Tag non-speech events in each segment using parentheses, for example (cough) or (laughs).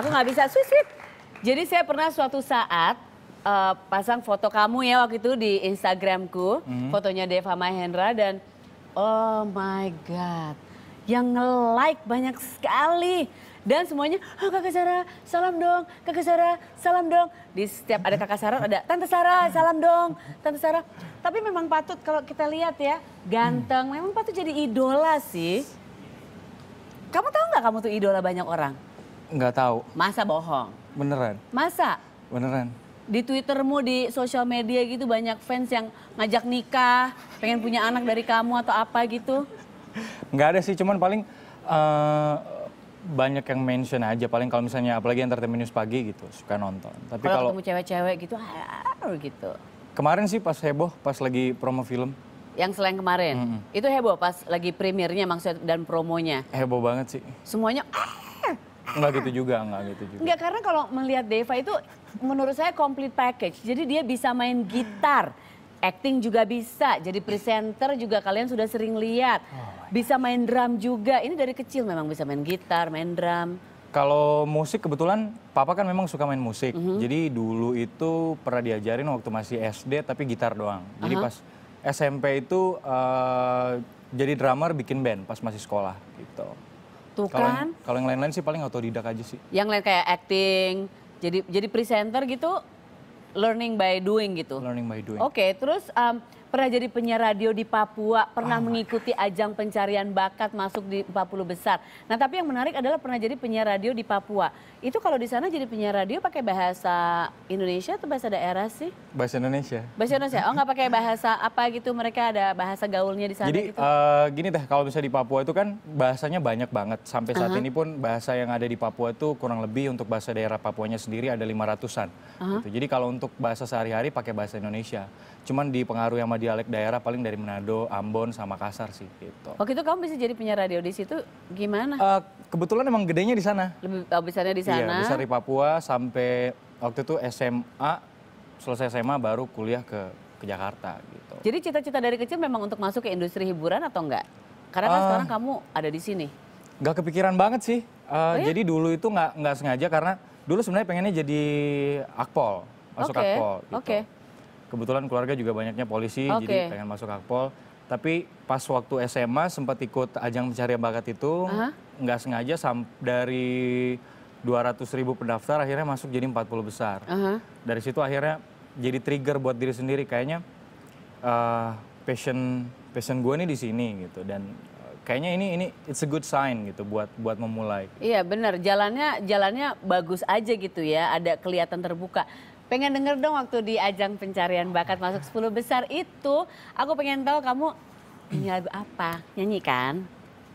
Aku nggak bisa sweet sweet. Jadi saya pernah suatu saat uh, pasang foto kamu ya waktu itu di Instagramku, hmm. fotonya Deva Mahendra dan oh my god, yang nge-like banyak sekali. Dan semuanya, oh kakak Sarah, salam dong, kakak Sarah, salam dong. Di setiap ada kakak Sarah, ada Tante Sarah, salam dong, Tante Sarah. Tapi memang patut kalau kita lihat ya, ganteng, memang patut jadi idola sih. Kamu tahu nggak kamu tuh idola banyak orang? Nggak tahu. Masa bohong? Beneran. Masa? Beneran. Di Twittermu, di sosial media gitu banyak fans yang ngajak nikah, pengen punya anak dari kamu atau apa gitu? Nggak ada sih, cuman paling uh, banyak yang mention aja. Paling kalau misalnya apalagi entertainment news pagi gitu, suka nonton. Tapi kalau ketemu cewek-cewek gitu, ah, gitu. Kemarin sih pas heboh, pas lagi promo film. Yang selain kemarin, mm -hmm. itu heboh pas lagi premiernya maksud dan promonya. Heboh banget sih. Semuanya ah, Enggak gitu juga, enggak gitu juga. Enggak, karena kalau melihat Deva itu menurut saya complete package. Jadi dia bisa main gitar, acting juga bisa, jadi presenter juga kalian sudah sering lihat. Oh bisa main drum juga, ini dari kecil memang bisa main gitar, main drum. Kalau musik kebetulan papa kan memang suka main musik. Mm -hmm. Jadi dulu itu pernah diajarin waktu masih SD tapi gitar doang. Jadi uh -huh. pas SMP itu uh, jadi drummer bikin band pas masih sekolah gitu. Tuh kalo kan? kalau yang lain-lain sih paling otodidak aja sih. Yang lain kayak acting, jadi jadi presenter gitu learning by doing gitu. Learning by doing. Oke, okay, terus um, pernah jadi penyiar radio di Papua, pernah oh mengikuti ajang pencarian bakat masuk di 40 besar. Nah, tapi yang menarik adalah pernah jadi penyiar radio di Papua. Itu kalau di sana jadi penyiar radio pakai bahasa Indonesia atau bahasa daerah sih? Bahasa Indonesia. Bahasa Indonesia. Oh, nggak pakai bahasa apa gitu? Mereka ada bahasa gaulnya di sana jadi, gitu. Uh, gini deh, kalau misalnya di Papua itu kan bahasanya banyak banget. Sampai saat uh -huh. ini pun bahasa yang ada di Papua itu kurang lebih untuk bahasa daerah Papuanya sendiri ada 500-an. Uh -huh. gitu. Jadi kalau untuk bahasa sehari-hari pakai bahasa Indonesia. Cuman di pengaruh yang dialek daerah paling dari Manado, Ambon, sama Kasar sih gitu. Waktu itu kamu bisa jadi penyiar radio di situ gimana? Uh, kebetulan emang gedenya di sana. Lebih uh, besarnya di iya, sana. Iya, besar di Papua sampai waktu itu SMA, selesai SMA baru kuliah ke ke Jakarta gitu. Jadi cita-cita dari kecil memang untuk masuk ke industri hiburan atau enggak? Karena kan eh. sekarang kamu ada di sini. Gak kepikiran banget sih. Uh, oh, iya? Jadi dulu itu nggak nggak sengaja karena dulu sebenarnya pengennya jadi akpol, masuk okay. akpol. Gitu. Oke. Okay kebetulan keluarga juga banyaknya polisi okay. jadi pengen masuk akpol tapi pas waktu SMA sempat ikut ajang pencarian bakat itu uh-huh. nggak sengaja dari 200 ribu pendaftar akhirnya masuk jadi 40 besar uh-huh. dari situ akhirnya jadi trigger buat diri sendiri kayaknya uh, passion passion gue nih di sini gitu dan eh, kayaknya ini ini it's a good sign gitu buat buat memulai. Iya benar jalannya jalannya bagus aja gitu ya ada kelihatan terbuka. Pengen denger dong waktu di ajang pencarian bakat masuk 10 besar itu, aku pengen tahu kamu nyanyi lagu apa? Nyanyi kan?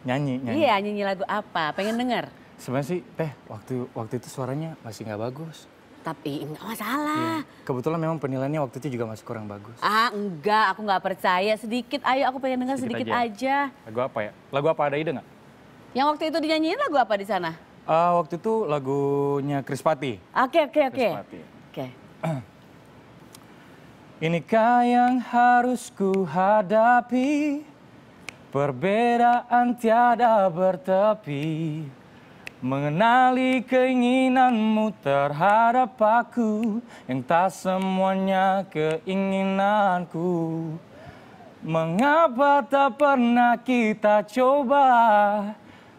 Nyanyi, nyanyi. Iya, nyanyi lagu apa? Pengen denger? Sebenarnya sih, Teh, waktu waktu itu suaranya masih nggak bagus. Tapi enggak masalah. Iya. Kebetulan memang penilaiannya waktu itu juga masih kurang bagus. Ah, enggak, aku nggak percaya. Sedikit, ayo aku pengen dengar sedikit, sedikit aja. aja. Lagu apa ya? Lagu apa ada ide nggak? Yang waktu itu dinyanyiin lagu apa di sana? Uh, waktu itu lagunya Krispati. Oke, okay, oke, okay, oke. Okay. Krispati. Oke. Okay. (clears throat) Inikah yang harus ku hadapi Perbedaan tiada bertepi Mengenali keinginanmu terhadap aku Yang tak semuanya keinginanku Mengapa tak pernah kita coba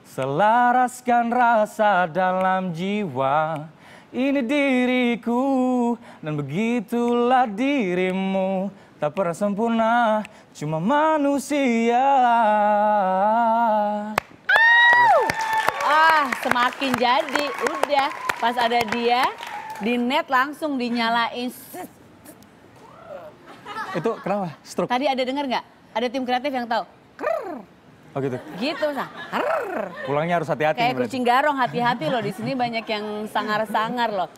Selaraskan rasa dalam jiwa ini diriku dan begitulah dirimu tak pernah sempurna cuma manusia ah semakin jadi udah pas ada dia di net langsung dinyalain itu kenapa stroke tadi ada dengar nggak ada tim kreatif yang tahu Oh gitu. Gitu nah. Pulangnya harus hati-hati. Kayak kucing garong hati-hati loh di sini banyak yang sangar-sangar loh.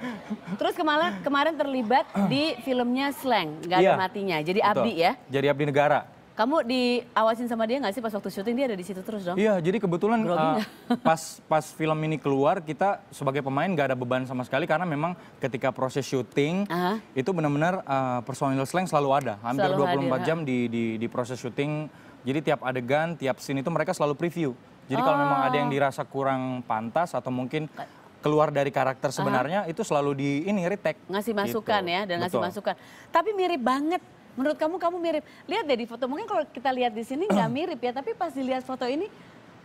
Terus kemarin kemarin terlibat di filmnya Slang, gak ada iya. matinya. Jadi Betul. abdi ya. Jadi abdi negara. Kamu diawasin sama dia nggak sih pas waktu syuting dia ada di situ terus dong? Iya, jadi kebetulan uh, (laughs) pas pas film ini keluar kita sebagai pemain nggak ada beban sama sekali karena memang ketika proses syuting uh -huh. itu benar-benar uh, personil slang selalu ada, hampir selalu 24 hadir, jam di, di di proses syuting. Jadi tiap adegan, tiap scene itu mereka selalu preview. Jadi oh. kalau memang ada yang oh. dirasa kurang pantas atau mungkin keluar dari karakter sebenarnya -huh. itu selalu di ini retake. Ngasih masukan gitu. ya dan Betul. ngasih masukan. Tapi mirip banget Menurut kamu kamu mirip. Lihat deh di foto. Mungkin kalau kita lihat di sini nggak mirip ya, tapi pas dilihat foto ini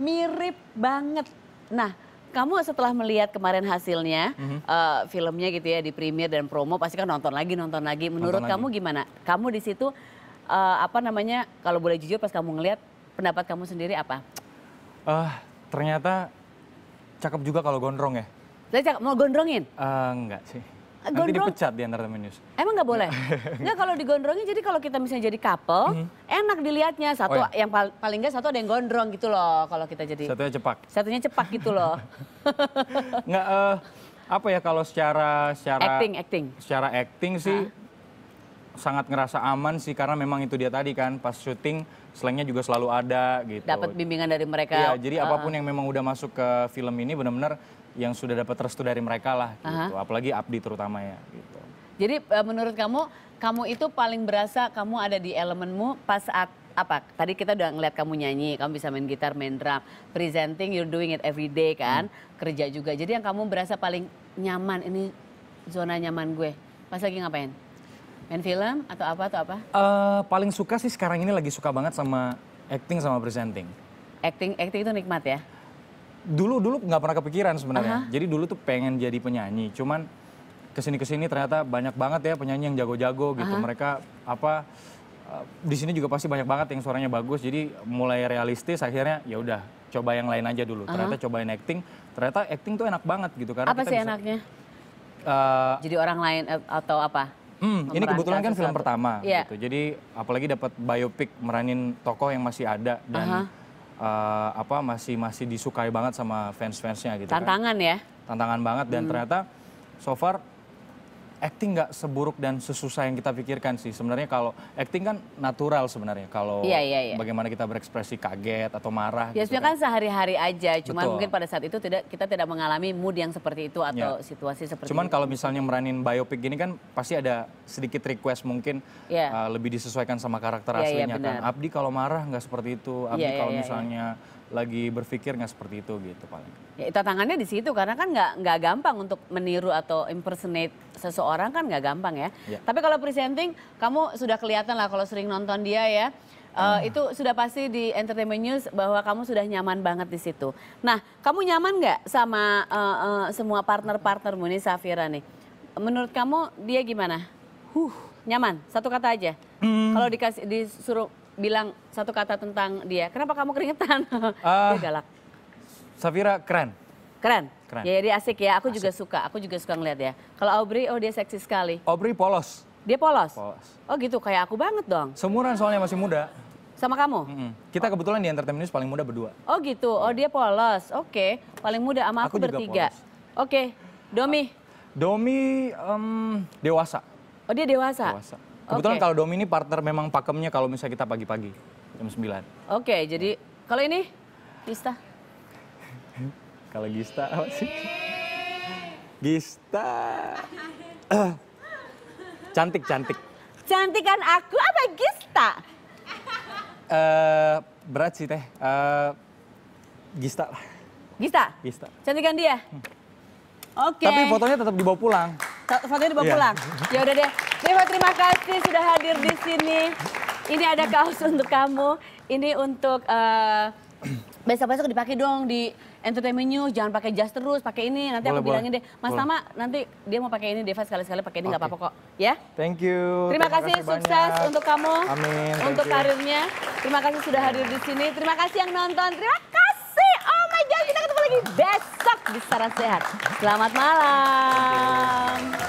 mirip banget. Nah, kamu setelah melihat kemarin hasilnya mm-hmm. uh, filmnya gitu ya di premier dan promo pasti kan nonton lagi nonton lagi. Menurut nonton kamu lagi. gimana? Kamu di situ uh, apa namanya kalau boleh jujur pas kamu ngelihat pendapat kamu sendiri apa? Uh, ternyata cakep juga kalau gondrong ya. Saya cakep mau gondrongin? Uh, enggak sih. Gondrong. Nanti dipecat di Entertainment News. Emang nggak boleh? (laughs) Nggak kalau digondrongin, jadi kalau kita misalnya jadi couple, mm -hmm. enak dilihatnya. Satu oh, iya. yang pal paling gak satu ada yang gondrong gitu loh kalau kita jadi. Satunya cepak. Satunya cepak gitu loh. (laughs) nggak, uh, apa ya kalau secara... secara acting, acting. Secara acting sih nah. sangat ngerasa aman sih karena memang itu dia tadi kan pas syuting slangnya juga selalu ada gitu. Dapat bimbingan dari mereka. Iya, jadi uh ah. -huh. apapun yang memang udah masuk ke film ini benar-benar yang sudah dapat restu dari mereka lah gitu. Apalagi Abdi terutama ya gitu. Jadi e, menurut kamu kamu itu paling berasa kamu ada di elemenmu pas saat apa tadi kita udah ngeliat kamu nyanyi kamu bisa main gitar main drum presenting you're doing it every day kan hmm. kerja juga jadi yang kamu berasa paling nyaman ini zona nyaman gue pas lagi ngapain main film atau apa atau apa uh, paling suka sih sekarang ini lagi suka banget sama acting sama presenting acting acting itu nikmat ya dulu dulu nggak pernah kepikiran sebenarnya. Uh-huh. Jadi dulu tuh pengen jadi penyanyi, cuman kesini kesini ternyata banyak banget ya penyanyi yang jago-jago gitu. Uh-huh. Mereka apa eh, di sini juga pasti banyak banget yang suaranya bagus. Jadi mulai realistis akhirnya ya udah coba yang lain aja dulu. Uh-huh. Ternyata cobain acting, ternyata acting tuh enak banget gitu karena apa sih bisa, enaknya? Uh, jadi orang lain eh, atau apa? Hmm, ini kebetulan kan film pertama yeah. gitu. Jadi apalagi dapat biopik meranin tokoh yang masih ada dan uh-huh uh, apa masih masih disukai banget sama fans-fansnya gitu. Kan. Tantangan kan. ya. Tantangan banget dan hmm. ternyata so far acting nggak seburuk dan sesusah yang kita pikirkan sih. Sebenarnya kalau acting kan natural sebenarnya. Kalau iya, iya, iya. bagaimana kita berekspresi kaget atau marah. Ya gitu kan. kan, sehari-hari aja. Cuman Betul. mungkin pada saat itu tidak kita tidak mengalami mood yang seperti itu atau ya. situasi seperti Cuman itu. kalau misalnya meranin biopik gini kan pasti ada sedikit request mungkin ya. uh, lebih disesuaikan sama karakter ya, aslinya ya, kan. Abdi kalau marah nggak seperti itu. Iya, Abdi ya, kalau ya, misalnya ya lagi berpikir nggak seperti itu gitu paling. Ya, tantangannya di situ karena kan nggak nggak gampang untuk meniru atau impersonate seseorang kan nggak gampang ya. ya. Tapi kalau presenting kamu sudah kelihatan lah kalau sering nonton dia ya. Uh, itu sudah pasti di Entertainment News bahwa kamu sudah nyaman banget di situ. Nah, kamu nyaman nggak sama uh, uh, semua partner-partnermu nih Safira nih? Menurut kamu dia gimana? Huh, nyaman. Satu kata aja. Hmm. Kalau dikasih disuruh bilang satu kata tentang dia. Kenapa kamu keringetan? Uh, (laughs) dia galak. Safira keren. Keren. Keren. Ya, dia asik ya. Aku asik. juga suka. Aku juga suka ngeliat ya. Kalau Aubrey, oh dia seksi sekali. Aubrey polos. Dia polos? Polos. Oh gitu, kayak aku banget dong. Semuran soalnya masih muda. Sama kamu? Mm -hmm. Kita kebetulan di Entertainment News paling muda berdua. Oh gitu, oh dia polos. Oke, okay. paling muda sama aku, aku bertiga. Oke, okay. Domi? Domi um, dewasa. Oh dia dewasa? Dewasa. Kebetulan okay. kalau Domi ini partner memang pakemnya kalau misalnya kita pagi-pagi jam 9. Oke, okay, jadi kalau ini Gista. kalau Gista apa sih? Gista. cantik, cantik. Cantikan aku apa Gista? Uh, berat sih teh. Uh, Gista. Gista? Gista. Cantikan dia? Hmm. Oke. Okay. Tapi fotonya tetap dibawa pulang. Fotonya dibawa yeah. pulang? Ya udah deh. Terima terima kasih sudah hadir di sini. Ini ada kaos untuk kamu. Ini untuk besok eh, besok-besok dipakai dong di entertainment news jangan pakai jas terus pakai ini nanti boleh, aku bilangin deh mas Tama nanti dia mau pakai ini Deva sekali-sekali pakai ini nggak okay. apa-apa kok ya thank you terima, terima kasih, kasih sukses banyak. untuk kamu Amin. untuk thank karirnya terima kasih sudah hadir di sini terima kasih yang nonton terima kasih oh my god kita ketemu lagi besok di Saran Sehat selamat malam